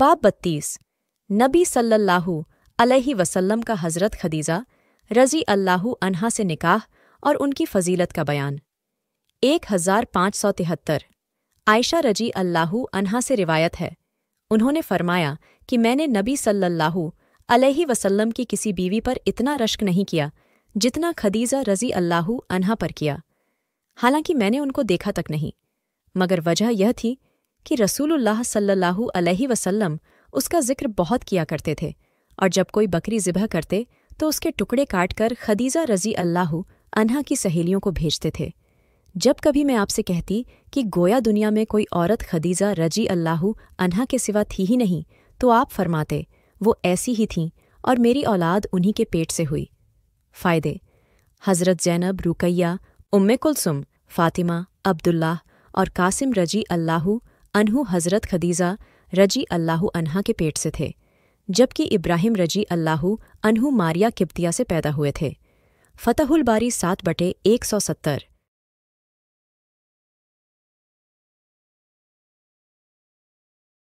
बाब बत्तीस नबी सल्लल्लाहु अलैहि वसल्लम का हज़रत खदीजा रज़ी अल्लाह अनहा से निकाह और उनकी फ़जीलत का बयान एक हज़ार पाँच सौ तिहत्तर आयशा रजी अल्लाह अनहा से रिवायत है उन्होंने फरमाया कि मैंने नबी सल्लल्लाहु अलैहि वसल्लम की किसी बीवी पर इतना रश्क नहीं किया जितना खदीजा रजी अल्लाह अनहा पर किया हालांकि मैंने उनको देखा तक नहीं मगर वजह यह थी कि रसूलुल्लाह सल्लल्लाहु अलैहि वसल्लम उसका जिक्र बहुत किया करते थे और जब कोई बकरी ज़िबह करते तो उसके टुकड़े काट कर खदीजा रजी अल्लाह अनहा की सहेलियों को भेजते थे जब कभी मैं आपसे कहती कि गोया दुनिया में कोई औरत खदीजा रजी अल्लाह अनहा के सिवा थी ही नहीं तो आप फरमाते वो ऐसी ही थीं और मेरी औलाद उन्हीं के पेट से हुई फ़ायदे हज़रत जैनब रुकैया उम्मे कुलसुम फ़ातिमा अब्दुल्लाह और कासिम रजी अल्लाह अनहू हज़रत खदीजा रजी अल्लाह अनहा के पेट से थे जबकि इब्राहिम रजी अल्लाह अनहू मारिया किप्तिया से पैदा हुए थे फ़तहुल बारी सात बटे एक सौ सत्तर